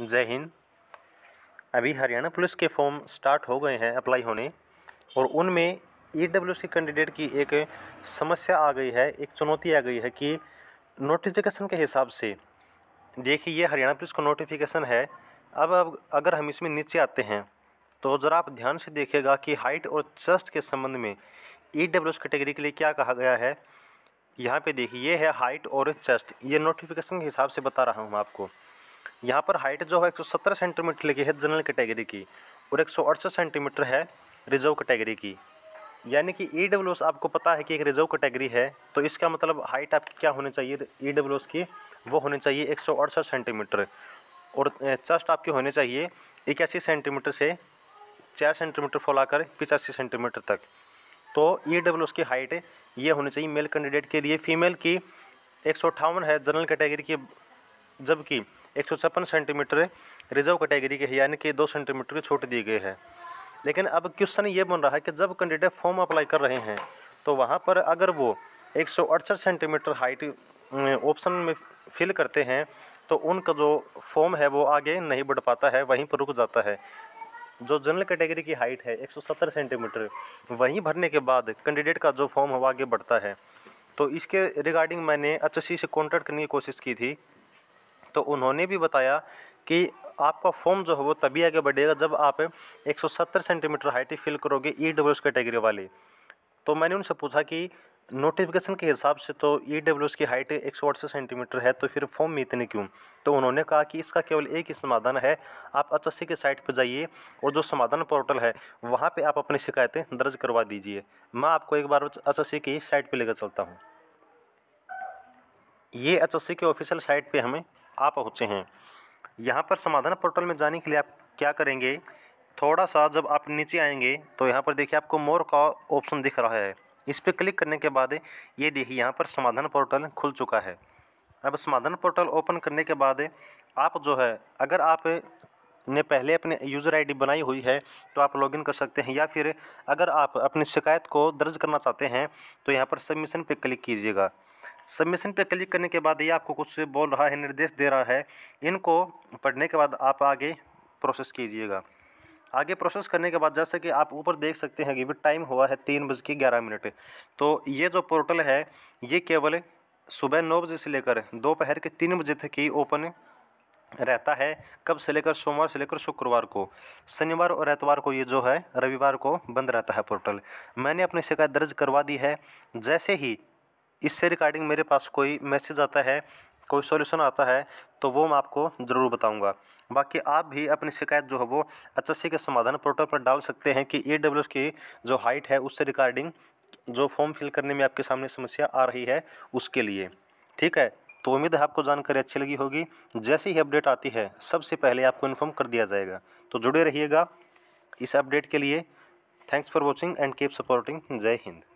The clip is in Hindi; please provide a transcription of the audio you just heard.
जय हिंद अभी हरियाणा पुलिस के फॉर्म स्टार्ट हो गए हैं अप्लाई होने और उनमें ई डब्ल्यू सी कैंडिडेट की एक समस्या आ गई है एक चुनौती आ गई है कि नोटिफिकेशन के हिसाब से देखिए ये हरियाणा पुलिस का नोटिफिकेशन है अब अब अगर हम इसमें नीचे आते हैं तो ज़रा आप ध्यान से देखिएगा कि हाइट और चेस्ट के संबंध में ई डब्ल्यू एस कैटेगरी के लिए क्या कहा गया है यहाँ पे देखिए ये है हाइट और चेस्ट ये नोटिफिकेशन के हिसाब से बता रहा हूँ आपको यहाँ पर हाइट जो है 117 सेंटीमीटर लिखी है जनरल कैटेगरी की और एक सेंटीमीटर है रिजर्व कैटेगरी की यानी कि ई e आपको पता है कि एक रिजर्व कैटेगरी है तो इसका मतलब हाइट आपकी क्या होनी चाहिए ई e एस की वो होनी चाहिए एक सेंटीमीटर और चस्ट आपकी होनी चाहिए इक्यासी सेंटीमीटर से चार सेंटीमीटर फैलाकर पिचासी सेंटीमीटर तक तो ई e की हाइट ये होनी चाहिए मेल कैंडिडेट के लिए फीमेल की एक है जनरल कैटेगरी की जबकि एक सेंटीमीटर रिजर्व कैटेगरी के है यानी कि दो सेंटीमीटर की छूट दी गई है लेकिन अब क्वेश्चन ये बन रहा है कि जब कैंडिडेट फॉर्म अप्लाई कर रहे हैं तो वहाँ पर अगर वो एक सेंटीमीटर हाइट ऑप्शन में फिल करते हैं तो उनका जो फॉर्म है वो आगे नहीं बढ़ पाता है वहीं पर रुक जाता है जो जनरल कैटेगरी की हाइट है 170 सेंटीमीटर वहीं भरने के बाद कैंडिडेट का जो फॉर्म है वो आगे बढ़ता है तो इसके रिगार्डिंग मैंने एच से कॉन्टैक्ट करने की कोशिश की थी तो उन्होंने भी बताया कि आपका फॉर्म जो है वो तभी आगे बढ़ेगा जब आप 170 सेंटीमीटर हाइट ही फिल करोगे ई डब्ल्यूस कैटेगरी वाले तो मैंने उनसे पूछा कि नोटिफिकेशन के हिसाब से तो ई e डब्ल्यू की हाइट एक सौ सेंटीमीटर है तो फिर फॉर्म में इतने क्यों तो उन्होंने कहा कि इसका केवल एक ही समाधान है आप एच के साइट पर जाइए और जो समाधान पोर्टल है वहाँ पर आप अपनी शिकायतें दर्ज करवा दीजिए मैं आपको एक बार एच की साइट पर लेकर चलता हूँ ये एच के ऑफिशियल साइट पर हमें आ पहुँचे हैं यहाँ पर समाधान पोर्टल में जाने के लिए आप क्या करेंगे थोड़ा सा जब आप नीचे आएंगे तो यहाँ पर देखिए आपको मोर का ऑप्शन दिख रहा है इस पर क्लिक करने के बाद ये देखिए यहाँ पर समाधान पोर्टल खुल चुका है अब समाधान पोर्टल ओपन करने के बाद आप जो है अगर आप ने पहले अपने यूज़र आईडी बनाई हुई है तो आप लॉगिन कर सकते हैं या फिर अगर आप अपनी शिकायत को दर्ज करना चाहते हैं तो यहाँ पर सबमिशन पर क्लिक कीजिएगा सबमिशन पर क्लिक करने के बाद ये आपको कुछ बोल रहा है निर्देश दे रहा है इनको पढ़ने के बाद आप आगे प्रोसेस कीजिएगा आगे प्रोसेस करने के बाद जैसे कि आप ऊपर देख सकते हैं कि भी टाइम हुआ है तीन बज के ग्यारह मिनट तो ये जो पोर्टल है ये केवल सुबह नौ बजे से लेकर दोपहर के तीन बजे तक ही ओपन रहता है कब से लेकर सोमवार से लेकर शुक्रवार को शनिवार और एतवार को ये जो है रविवार को बंद रहता है पोर्टल मैंने अपनी शिकायत दर्ज करवा दी है जैसे ही इससे रिगार्डिंग मेरे पास कोई मैसेज आता है कोई सॉल्यूशन आता है तो वो मैं आपको ज़रूर बताऊंगा बाकी आप भी अपनी शिकायत जो है वो अच्छे एस के समाधान पोर्टल पर डाल सकते हैं कि ए डब्ल्यू एस की जो हाइट है उससे रिगार्डिंग जो फॉर्म फिल करने में आपके सामने समस्या आ रही है उसके लिए ठीक है तो उम्मीद है आपको जानकारी अच्छी लगी होगी जैसी ही अपडेट आती है सबसे पहले आपको इन्फॉर्म कर दिया जाएगा तो जुड़े रहिएगा इस अपडेट के लिए thanks for watching and keep supporting जय हिंद